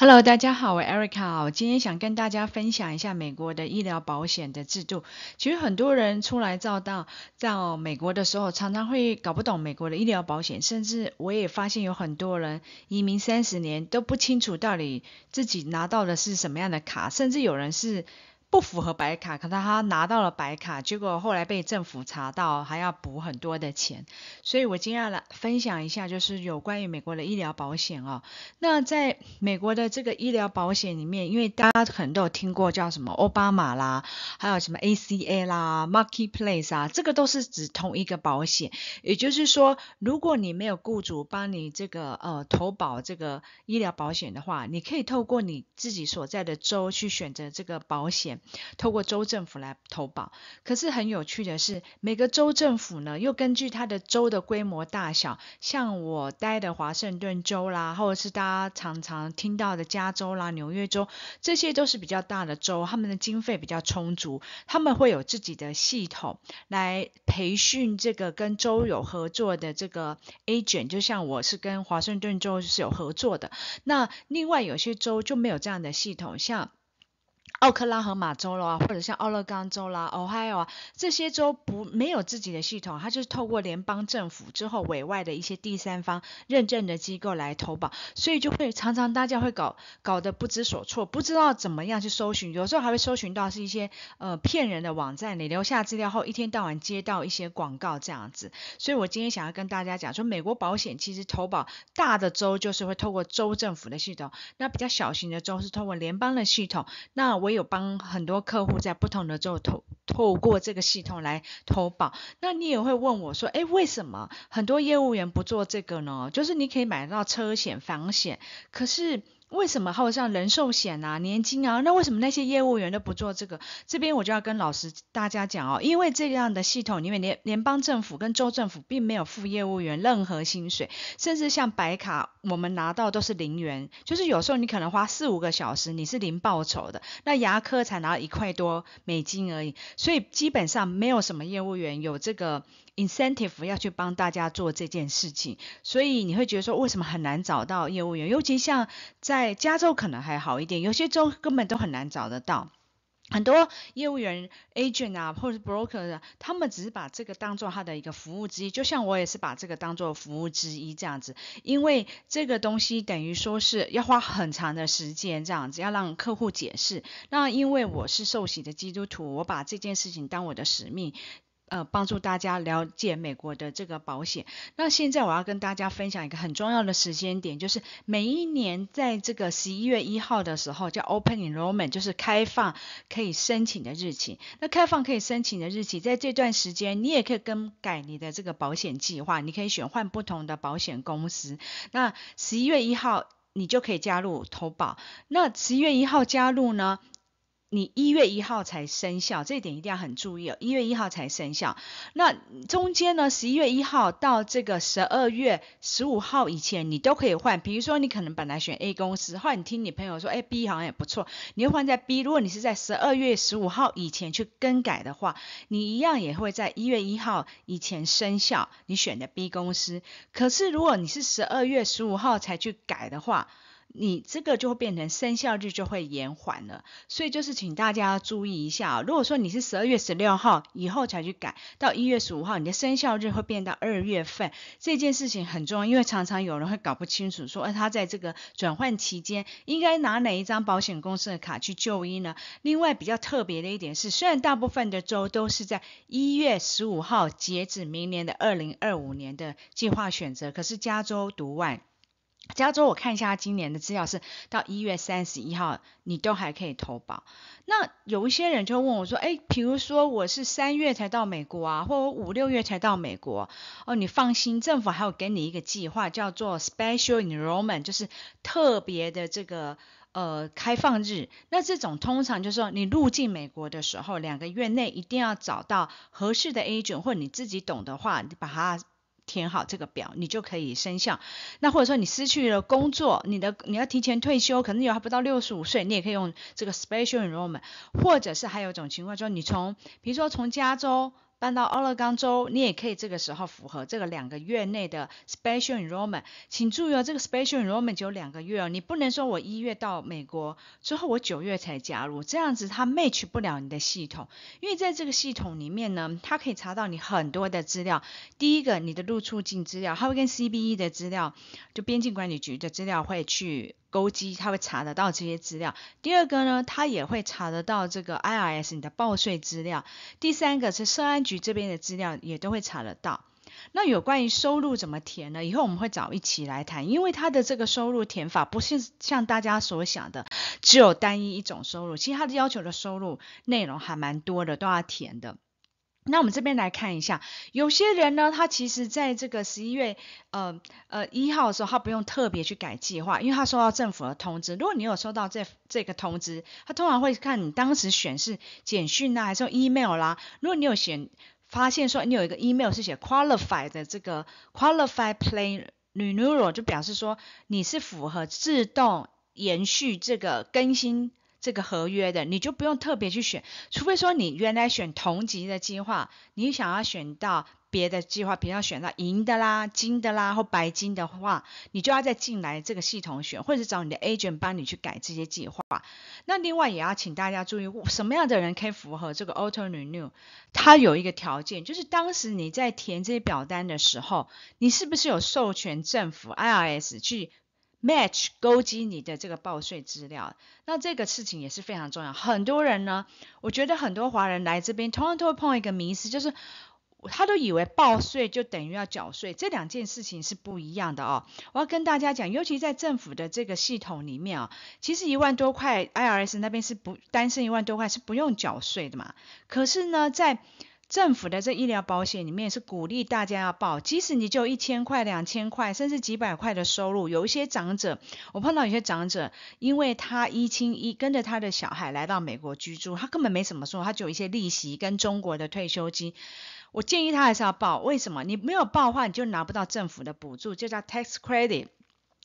Hello，大家好，我 Erica。我今天想跟大家分享一下美国的医疗保险的制度。其实很多人初来乍到到美国的时候，常常会搞不懂美国的医疗保险，甚至我也发现有很多人移民三十年都不清楚到底自己拿到的是什么样的卡，甚至有人是。不符合白卡，可是他拿到了白卡，结果后来被政府查到，还要补很多的钱。所以我今天来分享一下，就是有关于美国的医疗保险哦。那在美国的这个医疗保险里面，因为大家很多有听过叫什么奥巴马啦，还有什么 ACA 啦、Marketplace 啊，这个都是指同一个保险。也就是说，如果你没有雇主帮你这个呃投保这个医疗保险的话，你可以透过你自己所在的州去选择这个保险。透过州政府来投保，可是很有趣的是，每个州政府呢，又根据它的州的规模大小，像我待的华盛顿州啦，或者是大家常常听到的加州啦、纽约州，这些都是比较大的州，他们的经费比较充足，他们会有自己的系统来培训这个跟州有合作的这个 agent，就像我是跟华盛顿州是有合作的，那另外有些州就没有这样的系统，像。奥克拉荷马州啦，或者像奥勒冈州啦、Ohio 啊这些州不没有自己的系统，它就是透过联邦政府之后委外的一些第三方认证的机构来投保，所以就会常常大家会搞搞得不知所措，不知道怎么样去搜寻，有时候还会搜寻到是一些呃骗人的网站，你留下资料后一天到晚接到一些广告这样子，所以我今天想要跟大家讲说，美国保险其实投保大的州就是会透过州政府的系统，那比较小型的州是透过联邦的系统，那我。我有帮很多客户在不同的州投透过这个系统来投保，那你也会问我说，哎，为什么很多业务员不做这个呢？就是你可以买到车险、房险，可是。为什么还有像人寿险呐、年金啊？那为什么那些业务员都不做这个？这边我就要跟老师大家讲哦，因为这样的系统，因为联联邦政府跟州政府并没有付业务员任何薪水，甚至像白卡，我们拿到都是零元，就是有时候你可能花四五个小时，你是零报酬的，那牙科才拿一块多美金而已，所以基本上没有什么业务员有这个。incentive 要去帮大家做这件事情，所以你会觉得说，为什么很难找到业务员？尤其像在加州可能还好一点，有些州根本都很难找得到。很多业务员、agent 啊、或者 broker 他们只是把这个当做他的一个服务之一。就像我也是把这个当做服务之一这样子，因为这个东西等于说是要花很长的时间这样子，要让客户解释。那因为我是受洗的基督徒，我把这件事情当我的使命。呃，帮助大家了解美国的这个保险。那现在我要跟大家分享一个很重要的时间点，就是每一年在这个十一月一号的时候，叫 o p e n n enrollment，就是开放可以申请的日期。那开放可以申请的日期，在这段时间，你也可以更改你的这个保险计划，你可以选换不同的保险公司。那十一月一号你就可以加入投保。那十一月一号加入呢？你一月一号才生效，这一点一定要很注意哦。一月一号才生效，那中间呢，十一月一号到这个十二月十五号以前，你都可以换。比如说，你可能本来选 A 公司，后来你听你朋友说，哎，B 好像也不错，你换在 B。如果你是在十二月十五号以前去更改的话，你一样也会在一月一号以前生效，你选的 B 公司。可是如果你是十二月十五号才去改的话，你这个就会变成生效日就会延缓了，所以就是请大家注意一下如果说你是十二月十六号以后才去改，到一月十五号，你的生效日会变到二月份。这件事情很重要，因为常常有人会搞不清楚，说哎，他在这个转换期间应该拿哪一张保险公司的卡去就医呢？另外比较特别的一点是，虽然大部分的州都是在一月十五号截止明年的二零二五年的计划选择，可是加州独外。加州，我看一下，今年的资料是到一月三十一号，你都还可以投保。那有一些人就问我说，哎，比如说我是三月才到美国啊，或者五六月才到美国，哦，你放心，政府还有给你一个计划，叫做 Special Enrollment，就是特别的这个呃开放日。那这种通常就是说，你入境美国的时候，两个月内一定要找到合适的 agent，或者你自己懂的话，你把它。填好这个表，你就可以生效。那或者说你失去了工作，你的你要提前退休，可能有还不到六十五岁，你也可以用这个 special enrollment。或者是还有一种情况，说你从，比如说从加州。搬到俄勒冈州，你也可以这个时候符合这个两个月内的 special enrollment。请注意哦，这个 special enrollment 有两个月哦，你不能说我一月到美国之后我九月才加入，这样子它 match 不了你的系统，因为在这个系统里面呢，它可以查到你很多的资料。第一个，你的入出境资料，它会跟 CBE 的资料，就边境管理局的资料会去。勾机，他会查得到这些资料，第二个呢，他也会查得到这个 IRS 你的报税资料，第三个是社安局这边的资料也都会查得到。那有关于收入怎么填呢？以后我们会找一起来谈，因为他的这个收入填法不是像大家所想的只有单一一种收入，其实他的要求的收入内容还蛮多的，都要填的。那我们这边来看一下，有些人呢，他其实在这个十一月，呃呃一号的时候，他不用特别去改计划，因为他收到政府的通知。如果你有收到这这个通知，他通常会看你当时选是简讯啦，还是用 email 啦。如果你有选，发现说你有一个 email 是写 q u a l i f y 的这个 q u a l i f y plan renewal，就表示说你是符合自动延续这个更新。这个合约的，你就不用特别去选，除非说你原来选同级的计划，你想要选到别的计划，比如要选到银的啦、金的啦或白金的话，你就要再进来这个系统选，或者是找你的 agent 帮你去改这些计划。那另外也要请大家注意，什么样的人可以符合这个 auto renew？它有一个条件，就是当时你在填这些表单的时候，你是不是有授权政府 IRS 去？match 勾稽你的这个报税资料，那这个事情也是非常重要。很多人呢，我觉得很多华人来这边，通常都会碰一个迷思，就是他都以为报税就等于要缴税，这两件事情是不一样的哦。我要跟大家讲，尤其在政府的这个系统里面啊，其实一万多块 IRS 那边是不单身一万多块是不用缴税的嘛。可是呢，在政府的这医疗保险里面是鼓励大家要报，即使你就一千块、两千块，甚至几百块的收入。有一些长者，我碰到有些长者，因为他一亲一跟着他的小孩来到美国居住，他根本没什么收入，他就有一些利息跟中国的退休金。我建议他还是要报，为什么？你没有报的话，你就拿不到政府的补助，就叫 tax credit。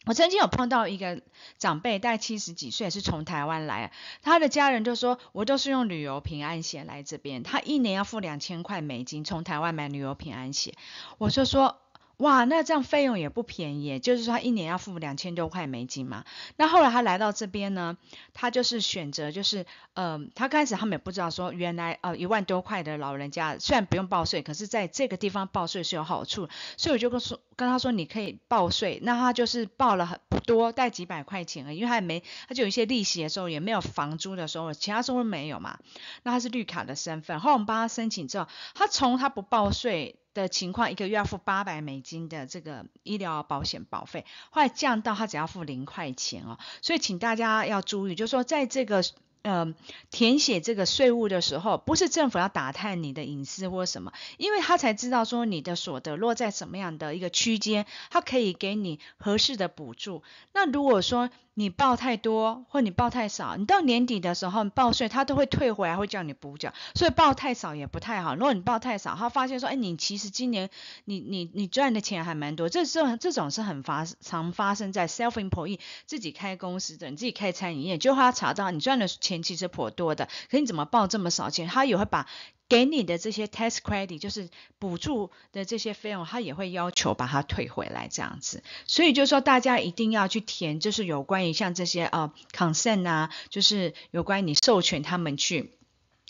我曾经有碰到一个长辈，大概七十几岁，是从台湾来，他的家人就说，我都是用旅游平安险来这边，他一年要付两千块美金从台湾买旅游平安险，我就说。哇，那这样费用也不便宜，就是说一年要付两千多块美金嘛。那后来他来到这边呢，他就是选择，就是呃，他开始他们也不知道说，原来呃一万多块的老人家虽然不用报税，可是在这个地方报税是有好处。所以我就跟说跟他说你可以报税，那他就是报了很不多，带几百块钱因为他没他就有一些利息的时候也没有房租的时候，其他收入没有嘛。那他是绿卡的身份，后来我们帮他申请之后，他从他不报税。的情况，一个月要付八百美金的这个医疗保险保费，后来降到他只要付零块钱哦，所以请大家要注意，就是说在这个。嗯，填写这个税务的时候，不是政府要打探你的隐私或什么，因为他才知道说你的所得落在什么样的一个区间，他可以给你合适的补助。那如果说你报太多，或你报太少，你到年底的时候报税，他都会退回，来，会叫你补缴。所以报太少也不太好。如果你报太少，他发现说，哎，你其实今年你你你赚的钱还蛮多，这这这种是很发常发生在 s e l f e m p l o y e e 自己开公司的，你自己开餐饮业，就他查到你赚的钱。钱其实颇多的，可你怎么报这么少钱？他也会把给你的这些 tax credit，就是补助的这些费用，他也会要求把它退回来这样子。所以就是说大家一定要去填，就是有关于像这些啊 consent 啊，就是有关于你授权他们去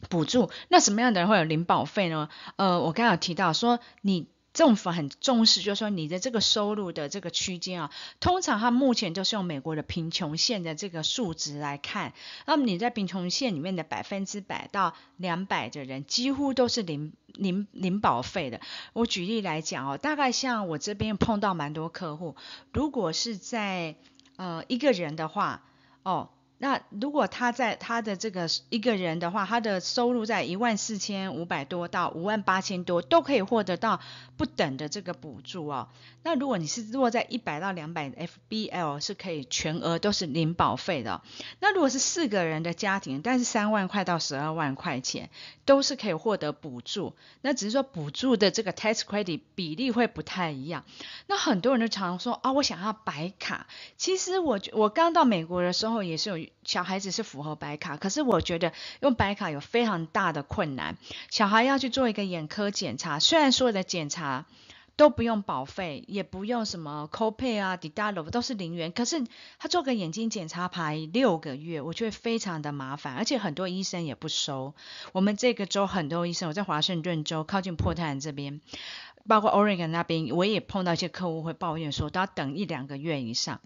补助。那什么样的人会有零保费呢？呃，我刚刚提到说你。政府很重视，就是说你的这个收入的这个区间啊，通常它目前都是用美国的贫穷线的这个数值来看。那么你在贫穷线里面的百分之百到两百的人，几乎都是零零零保费的。我举例来讲哦，大概像我这边碰到蛮多客户，如果是在呃一个人的话，哦。那如果他在他的这个一个人的话，他的收入在一万四千五百多到五万八千多都可以获得到不等的这个补助哦。那如果你是落在一百到两百 FBL 是可以全额都是零保费的。那如果是四个人的家庭，但是三万块到十二万块钱都是可以获得补助，那只是说补助的这个 tax credit 比例会不太一样。那很多人都常说啊，我想要白卡。其实我我刚到美国的时候也是有。小孩子是符合白卡，可是我觉得用白卡有非常大的困难。小孩要去做一个眼科检查，虽然所有的检查都不用保费，也不用什么 copay 啊 d e d u c t i b 都是零元，可是他做个眼睛检查排六个月，我觉得非常的麻烦，而且很多医生也不收。我们这个州很多医生，我在华盛顿州靠近波特兰这边，包括 Oregon 那边，我也碰到一些客户会抱怨说，都要等一两个月以上。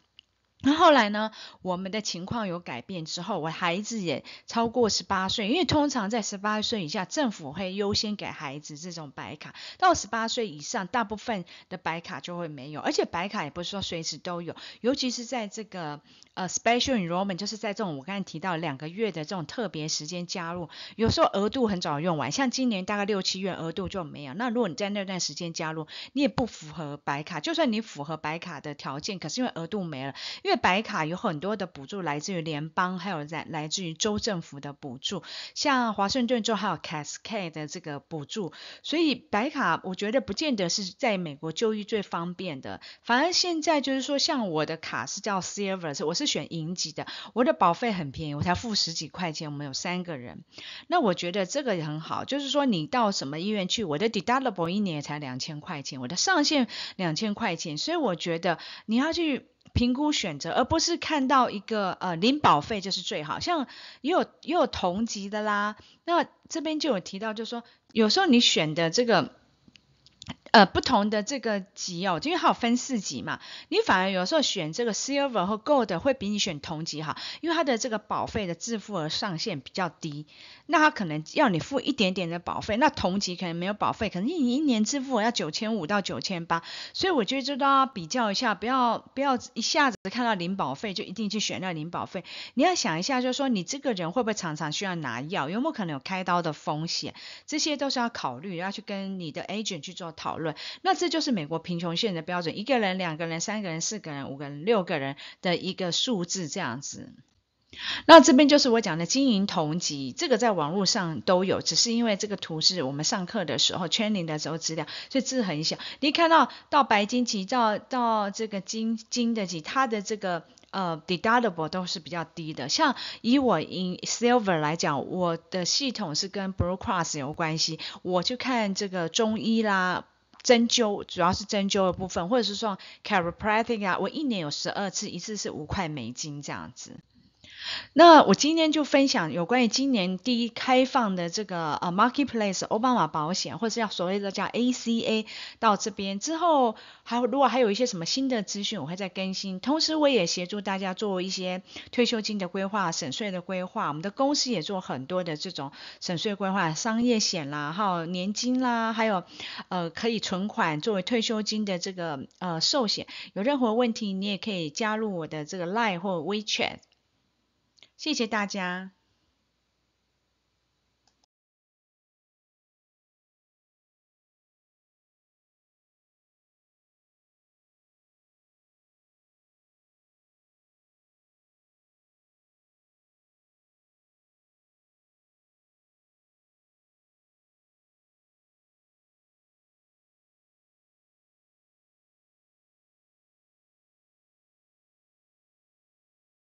那后来呢？我们的情况有改变之后，我孩子也超过十八岁，因为通常在十八岁以下，政府会优先给孩子这种白卡。到十八岁以上，大部分的白卡就会没有，而且白卡也不是说随时都有，尤其是在这个呃 special enrollment，就是在这种我刚才提到两个月的这种特别时间加入，有时候额度很早用完，像今年大概六七月额度就没有。那如果你在那段时间加入，你也不符合白卡，就算你符合白卡的条件，可是因为额度没了。因为白卡有很多的补助来自于联邦，还有来来自于州政府的补助，像华盛顿州还有 Cascade 的这个补助，所以白卡我觉得不见得是在美国就医最方便的。反而现在就是说，像我的卡是叫 Silver，我是选银级的，我的保费很便宜，我才付十几块钱。我们有三个人，那我觉得这个也很好，就是说你到什么医院去，我的 deductible 一年才两千块钱，我的上限两千块钱，所以我觉得你要去。评估选择，而不是看到一个呃零保费就是最好，像也有也有同级的啦。那这边就有提到，就是说有时候你选的这个。呃，不同的这个级哦，因为它有分四级嘛，你反而有时候选这个 silver 和 gold 会比你选同级哈，因为它的这个保费的自付额上限比较低，那它可能要你付一点点的保费，那同级可能没有保费，可能你一年自付额要九千五到九千八，所以我觉得就要比较一下，不要不要一下子看到零保费就一定去选那零保费，你要想一下，就是说你这个人会不会常常需要拿药，有没有可能有开刀的风险，这些都是要考虑，要去跟你的 agent 去做讨。那这就是美国贫穷线的标准，一个人、两个人、三个人、四个人、五个人、六个人的一个数字这样子。那这边就是我讲的经营同级，这个在网络上都有，只是因为这个图是我们上课的时候 training 的时候资料，所以字很小。你看到到白金级到到这个金金的级，它的这个呃，debtable d 都是比较低的。像以我 in silver 来讲，我的系统是跟 blue c r o s s 有关系，我去看这个中医啦。针灸主要是针灸的部分，或者是说 chiropractic 啊，我一年有十二次，一次是五块美金这样子。那我今天就分享有关于今年第一开放的这个呃 marketplace 奥巴马保险，或者叫所谓的叫 ACA 到这边之后，还如果还有一些什么新的资讯，我会再更新。同时，我也协助大家做一些退休金的规划、省税的规划。我们的公司也做很多的这种省税规划，商业险啦、还有年金啦，还有呃可以存款作为退休金的这个呃寿险。有任何问题，你也可以加入我的这个 LINE 或 WeChat。谢谢大家。